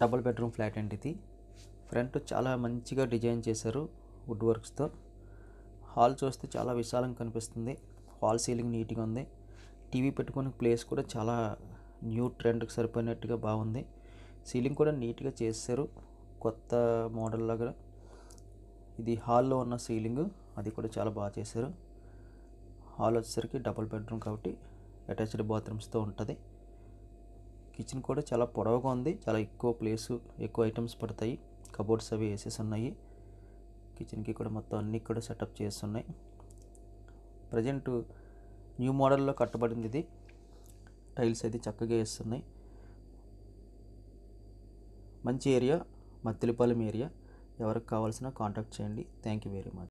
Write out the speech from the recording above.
double bedroom flat అండి ఇది front చాలా మంచిగా డిజైన్ చేశారు వుడ్ వర్క్స్తో హాల్ చూస్తే చాలా విశాలంగా కనిపిస్తుంది హాల్ సీలింగ్ నీట్గా ఉంది టీవీ పెట్టుకునే ప్లేస్ కూడా చాలా న్యూ ట్రెండ్కి సరిపోయినట్టుగా బాగుంది సీలింగ్ కూడా నీట్గా చేశారు కొత్త మోడల్ లాగా ఇది హాల్లో ఉన్న సీలింగ్ అది కూడా చాలా బాగా చేశారు హాల్ వచ్చేసరికి డబుల్ బెడ్రూమ్ కాబట్టి అటాచ్డ్ బాత్రూమ్స్తో ఉంటుంది కిచెన్ కూడా చాలా పొడవుగా ఉంది చాలా ఎక్కువ ప్లేసు ఎక్కువ ఐటమ్స్ పడతాయి కబోర్డ్స్ అవి వేసేసి ఉన్నాయి కిచెన్కి కూడా మొత్తం అన్నీ కూడా సెటప్ చేస్తున్నాయి ప్రజెంట్ న్యూ మోడల్లో కట్టబడింది ఇది టైల్స్ అయితే చక్కగా వేస్తున్నాయి మంచి ఏరియా మత్తిలిపాలెం ఏరియా ఎవరికి కావాల్సిన కాంటాక్ట్ చేయండి థ్యాంక్ యూ వెరీ మచ్